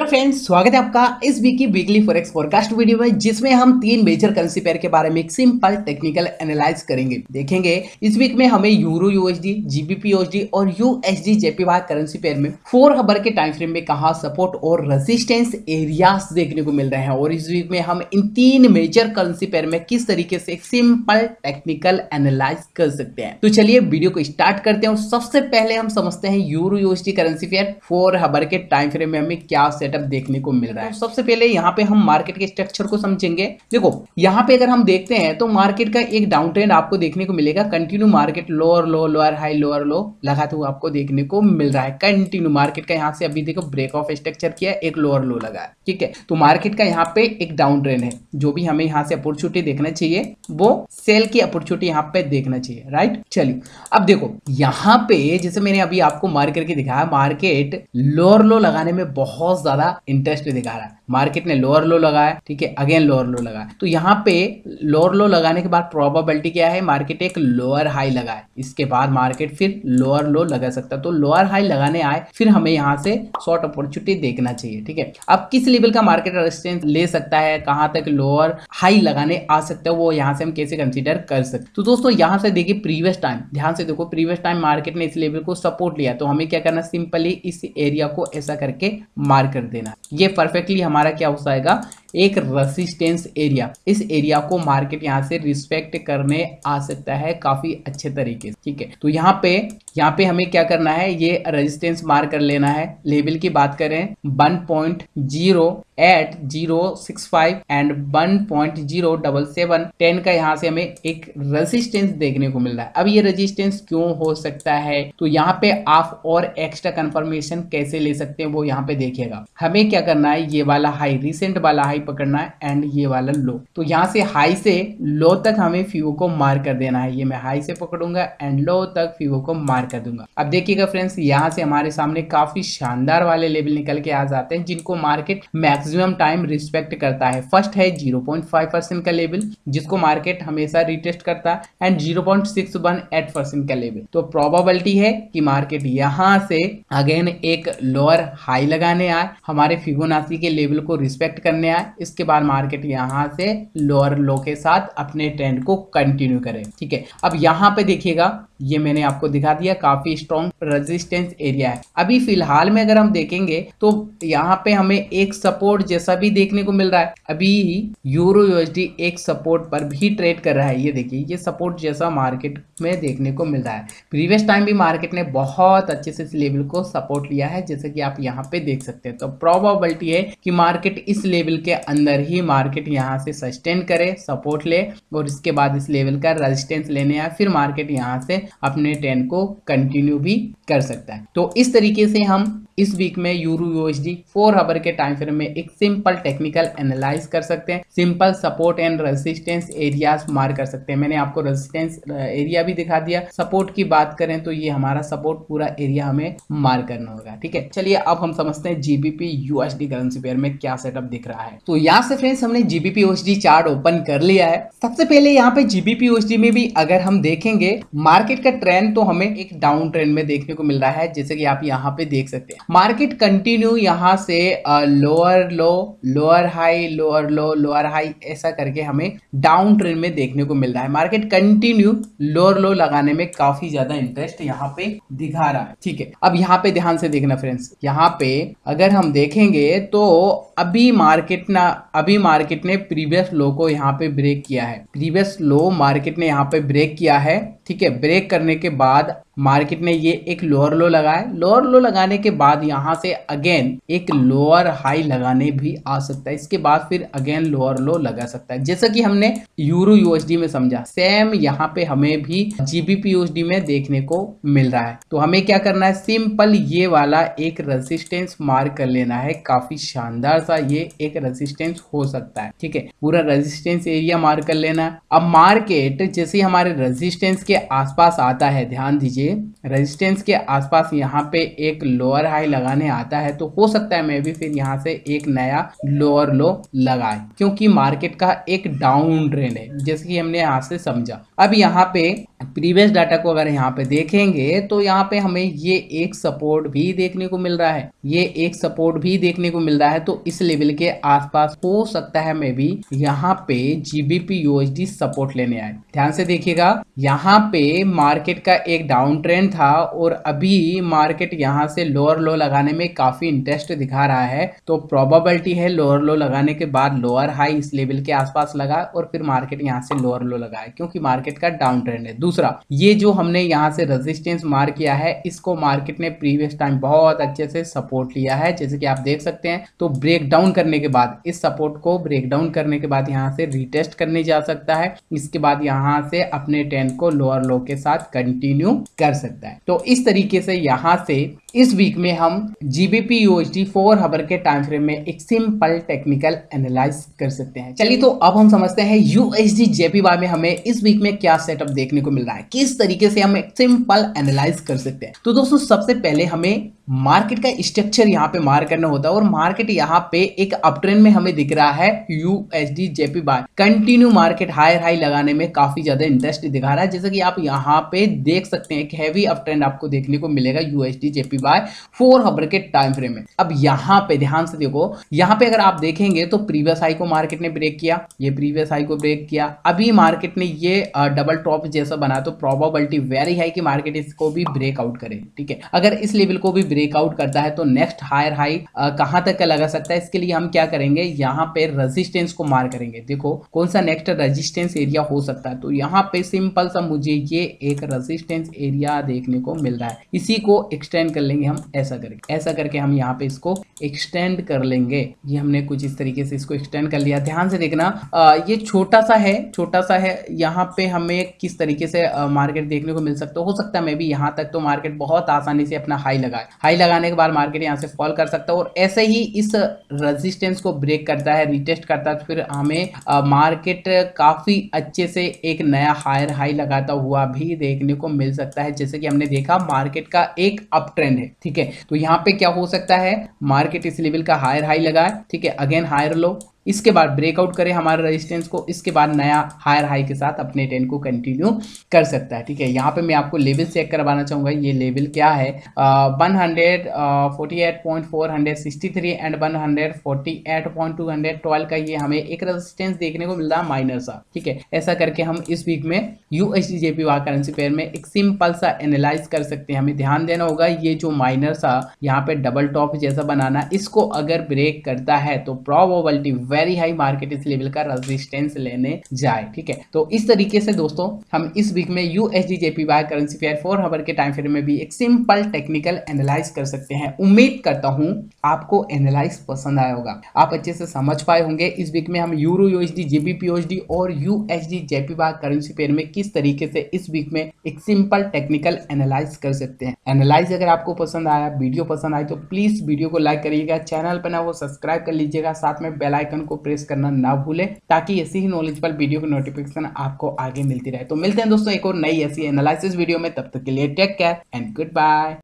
hello friends स्वागत है आपका इस वीक की वीकली फॉरेक्स फॉरकास्ट वीडियो में जिसमें हम तीन मेजर करेंसी पेयर के बारे में एक सिंपल टेक्निकल एनालाइज करेंगे देखेंगे इस वीक में हमें यूरो यूएसडी जीबीपी यूएसडी और यूएसडी वाई करेंसी पेयर में फोर हबर के टाइम फ्रेम में कहा सपोर्ट और रेजिस्टेंस एरिया देखने को मिल रहे हैं और इस वीक में हम इन तीन मेजर करेंसी पेयर में किस तरीके से एक सिंपल टेक्निकल एनालाइज कर सकते हैं तो चलिए वीडियो को स्टार्ट करते हैं और सबसे पहले हम समझते हैं euro USD currency pair four hour के टाइम फ्रेम में हमें क्या सेटअप देखने को मिल रहा तो है सबसे पहले यहाँ पे हम मार्केट के स्ट्रक्चर को समझेंगे देखो यहाँ पे अगर हम देखते हैं तो मार्केट का एक डाउन ट्रेंड आपको देखने को मिलेगा continue market lower low lower high lower low लगाते हुए आपको देखने को मिल रहा है कंटिन्यू मार्केट का यहाँ से अभी देखो ब्रेक ऑफ स्ट्रक्चर किया एक लोअर लो लगा है ठीक है तो मार्केट का यहाँ पे एक डाउन ट्रेंड है जो भी हमें यहाँ से अपॉर्चुनिटी देखना चाहिए वो सेल की अपॉर्चुनिटी यहाँ पे देखना चाहिए राइट चलिए अब देखो यहाँ पे जैसे मैंने अभी आपको मार्केट के दिखाया मार्केट लोअर लो लगाने में बहुत ज्यादा ज्यादा इंटरेस्ट दिखा रहा है मार्केट ने लोअर लो लगाया ठीक है अगेन लोअर लो लगाया तो यहाँ पे लोअर लो लगाने के बाद प्रोबेबिलिटी क्या है मार्केट एक लोअर हाई लगाए इसके बाद मार्केट फिर लोअर लो लगा सकता है तो लोअर हाई लगाने आए फिर हमें यहाँ से शॉर्ट अपॉर्चुनिटी देखना चाहिए ठीक है अब किस लेवल का मार्केट रेजिस्टेंस ले सकता है कहाँ तक लोअर हाई लगाने आ सकता है वो यहाँ से हम कैसे कंसिडर कर सकते तो दोस्तों यहाँ से देखिए प्रीवियस टाइम ध्यान से देखो प्रीवियस टाइम मार्केट ने इस लेवल को सपोर्ट लिया तो हमें क्या करना सिंपली इस एरिया को ऐसा करके मार्क कर देना है ये परफेक्टली हमारा क्या हो जाएगा एक रेसिस्टेंस एरिया इस एरिया को मार्केट यहाँ से रिस्पेक्ट करने आ सकता है काफी अच्छे तरीके से ठीक है तो यहाँ पे यहाँ पे हमें क्या करना है ये रेजिस्टेंस मार कर लेना है लेवल की बात करें one point zero eight zero six five and one point zero double seven ten का यहाँ से हमें एक रेजिस्टेंस देखने को मिल रहा है अब ये रेजिस्टेंस क्यों हो सकता है तो यहाँ पे आप और एक्स्ट्रा कंफर्मेशन कैसे ले सकते हैं वो यहाँ पे देखिएगा हमें क्या करना है ये वाला हाई रिसेंट वाला हाई हाई पकड़ना है एंड ये वाला लो तो यहाँ से हाई से लो तक हमें फीवो को मार कर देना है ये मैं हाई से पकड़ूंगा एंड लो तक फीवो को मार कर दूंगा अब देखिएगा फ्रेंड्स यहाँ से हमारे सामने काफी शानदार वाले लेवल निकल के आ जाते हैं जिनको मार्केट मैक्सिमम टाइम रिस्पेक्ट करता है फर्स्ट है जीरो का लेवल जिसको मार्केट हमेशा रिटेस्ट करता है एंड जीरो परसेंट का लेवल तो प्रोबेबिलिटी है कि मार्केट यहाँ से अगेन एक लोअर हाई लगाने आए हमारे फिबोनाची के लेवल को रिस्पेक्ट करने आए इसके बाद मार्केट यहाँ से लोअर लो के साथ अपने ट्रेंड को कंटिन्यू करे ठीक है अब यहाँ पे देखिएगा ये मैंने आपको दिखा दिया काफी स्ट्रॉन्ग रेजिस्टेंस एरिया है अभी फिलहाल में अगर हम देखेंगे तो यहाँ पे हमें एक सपोर्ट जैसा भी देखने को मिल रहा है अभी यूरो यूएसडी एक सपोर्ट पर भी ट्रेड कर रहा है ये देखिए ये सपोर्ट जैसा मार्केट में देखने को मिल रहा है प्रीवियस टाइम भी मार्केट ने बहुत अच्छे से इस लेवल को सपोर्ट लिया है जैसे कि आप यहाँ पे देख सकते हैं तो प्रोबेबिलिटी है कि मार्केट इस लेवल के अंदर ही मार्केट यहाँ से सस्टेन करे सपोर्ट ले और इसके बाद इस लेवल का रेजिस्टेंस लेने या फिर मार्केट यहाँ से अपने ट्रेंड को कंटिन्यू भी कर सकता है तो इस तरीके से हम इस वीक में यूरो यूएसडी फोर हबर के टाइम फ्रेम में एक सिंपल टेक्निकल एनालाइज कर सकते हैं simple support and resistance areas mark कर सकते हैं मैंने आपको रेजिस्टेंस एरिया भी दिखा दिया सपोर्ट की बात करें तो ये हमारा सपोर्ट पूरा एरिया हमें मार्क करना होगा ठीक है चलिए अब हम समझते हैं जीबीपी यूएसडी करेंसी पेयर में क्या सेटअप दिख रहा है तो तो यहाँ से फ्रेंड्स हमने जी चार्ट ओपन कर लिया है सबसे पहले यहाँ पे जी में भी अगर हम देखेंगे मार्केट का ट्रेंड तो हमें एक डाउन ट्रेंड में देखने को मिल रहा है जैसे कि आप यहाँ पे देख सकते हैं मार्केट कंटिन्यू यहाँ से lower low lower high lower low lower high ऐसा करके हमें डाउन ट्रेंड में देखने को मिल रहा है मार्केट कंटिन्यू लोअर लो लगाने में काफी ज्यादा इंटरेस्ट यहाँ पे दिखा रहा है ठीक है अब यहाँ पे ध्यान से देखना फ्रेंड्स यहाँ पे अगर हम देखेंगे तो अभी मार्केट ना ना अभी मार्केट ने प्रीवियस लो को यहाँ पे ब्रेक किया है प्रीवियस लो मार्केट ने यहाँ पे ब्रेक किया है ठीक है ब्रेक करने के बाद मार्केट ने ये एक लोअर लो लगाया लोअर लो लगाने के बाद यहाँ से अगेन एक लोअर हाई लगाने भी आ सकता है इसके बाद फिर अगेन लोअर लो लगा सकता है जैसा कि हमने यूरो यूएसडी में समझा सेम यहाँ पे हमें भी जीबीपी यूएसडी में देखने को मिल रहा है तो हमें क्या करना है सिंपल ये वाला एक रेजिस्टेंस मार्क कर लेना है काफी शानदार सा ये एक रेजिस्टेंस हो सकता है ठीक है पूरा रेजिस्टेंस एरिया मार्क कर लेना अब मार्केट जैसे हमारे रेजिस्टेंस के आसपास आता है ध्यान दीजिए रेजिस्टेंस के आसपास यहाँ पे एक लोअर हाई लगाने आता है तो हो सकता है मैं भी फिर यहाँ से एक नया लोअर लो लगाए क्योंकि मार्केट का एक डाउन ट्रेंड है जैसे कि हमने यहाँ से समझा अब यहाँ पे प्रीवियस डाटा को अगर यहाँ पे देखेंगे तो यहाँ पे हमें ये एक सपोर्ट भी देखने को मिल रहा है ये एक सपोर्ट भी देखने को मिल रहा है तो इस लेवल के आसपास हो सकता है मैं भी यहाँ पे जीबीपी यूएसडी सपोर्ट लेने आए ध्यान से देखिएगा यहाँ पे मार्केट का एक डाउन ट्रेंड था और अभी मार्केट यहाँ से लोअर लो लगाने में काफी इंटरेस्ट दिखा रहा है तो प्रोबेबिलिटी है लोअर लो लगाने के बाद लोअर हाई इस लेवल के आसपास लगा और फिर मार्केट यहाँ से लोअर लो लगा है क्योंकि मार्केट का डाउन ट्रेंड है दूसरा ये जो हमने यहाँ से रेजिस्टेंस मार किया है इसको मार्केट ने प्रीवियस टाइम बहुत अच्छे से सपोर्ट लिया है जैसे कि आप देख सकते हैं तो ब्रेक डाउन करने के बाद इस सपोर्ट को ब्रेक डाउन करने के बाद यहाँ से रिटेस्ट करने जा सकता है इसके बाद यहाँ से अपने टेंट को लोअर लोअर लो के साथ कंटिन्यू कर सकता है तो इस तरीके से यहाँ से इस वीक में हम जीबीपी यूएसडी फोर हबर के टाइम फ्रेम में एक सिंपल टेक्निकल एनालाइज कर सकते हैं चलिए तो अब हम समझते हैं जेपी वाई में हमें इस वीक में क्या सेटअप देखने को मिल रहा है किस तरीके से हम एक सिंपल एनालाइज कर सकते हैं तो दोस्तों सबसे पहले हमें मार्केट का स्ट्रक्चर यहाँ पे मार करना होता है और मार्केट यहाँ पे एक अपट्रेंड में हमें दिख रहा है USD JP Y continue market higher high लगाने में काफी ज्यादा इंटरेस्ट दिखा रहा है जैसे कि आप यहाँ पे देख सकते हैं एक हैवी अप आपको देखने को मिलेगा D JP by four hour के टाइम फ्रेम में अब यहाँ पे ध्यान से देखो यहाँ पे अगर आप देखेंगे तो प्रीवियस हाई को मार्केट ने ब्रेक किया ये प्रीवियस हाई को ब्रेक किया अभी मार्केट ने ये डबल टॉप जैसा बना तो प्रोबेबिलिटी वेरी हाई कि मार्केट इसको भी ब्रेकआउट करे ठीक है अगर इस लेवल को भी ब्रेक ब्रेकआउट करता है तो नेक्स्ट हायर हाई कहां तक लगा सकता है इसके लिए हम क्या करेंगे यहाँ पे रेजिस्टेंस को मार करेंगे देखो कौन सा नेक्स्ट रेजिस्टेंस एरिया हो सकता है तो यहाँ पे सिंपल सा मुझे ये एक रेजिस्टेंस एरिया देखने को मिल रहा है इसी को एक्सटेंड कर लेंगे हम ऐसा करके ऐसा करके हम यहाँ पे इसको एक्सटेंड कर लेंगे ये हमने कुछ इस तरीके से इसको एक्सटेंड कर लिया ध्यान से देखना ये छोटा सा है छोटा सा है यहाँ पे हमें किस तरीके से मार्केट देखने को मिल सकता हो सकता है मैं भी यहाँ तक तो मार्केट बहुत आसानी से अपना हाई लगाए हाई हाई लगाने के बाद मार्केट यहाँ से फॉल कर सकता है और ऐसे ही इस रेजिस्टेंस को ब्रेक करता है रिटेस्ट करता है तो फिर हमें मार्केट काफ़ी अच्छे से एक नया हायर हाई लगाता हुआ भी देखने को मिल सकता है जैसे कि हमने देखा मार्केट का एक अप ट्रेंड है ठीक है तो यहाँ पे क्या हो सकता है मार्केट इस लेवल का हायर हाई लगाए ठीक है अगेन हायर लो इसके बाद ब्रेकआउट करें हमारे रेजिस्टेंस को इसके बाद नया हायर हाई के साथ अपने ट्रेंड को कंटिन्यू कर सकता है ठीक है यहाँ पे मैं आपको लेवल चेक करवाना चाहूँगा ये लेवल क्या है one hundred forty eight point four hundred sixty three and one hundred forty eight point two hundred twelve का ये हमें एक रेजिस्टेंस देखने को मिल रहा है माइनर सा ठीक है ऐसा करके हम इस वीक में U S D JP Y currency pair में एक सिंपल सा एनालाइज कर सकते हैं हमें ध्यान देना होगा ये जो माइनर सा यहाँ पे डबल टॉप जैसा बनाना इसको अगर ब्रेक करता है तो प्रॉबोबिलिटी वेरी हाई मार्केट इस लेवल का रेजिस्टेंस लेने जाए ठीक है तो इस तरीके से दोस्तों हम इस वीक में U S D JP Y currency pair four hour के टाइम फ्रेम में भी एक सिंपल टेक्निकल एनालाइज कर सकते हैं उम्मीद करता हूं आपको एनालाइज पसंद आया होगा आप अच्छे से समझ पाए होंगे इस वीक में हम यूरो यूएसडी जेबीपी यूएसडी और USD JP Y currency pair में किस तरीके से इस वीक में एक सिंपल टेक्निकल एनालाइज कर सकते हैं एनालाइज अगर आपको पसंद आया वीडियो पसंद आए तो प्लीज वीडियो को लाइक करिएगा चैनल पर ना वो सब्सक्राइब कर लीजिएगा साथ में बेलाइकन बटन को प्रेस करना ना भूले ताकि ऐसी ही पर वीडियो की नोटिफिकेशन आपको आगे मिलती रहे तो मिलते हैं दोस्तों एक और नई ऐसी एनालिसिस वीडियो में तब तक के लिए take care and good bye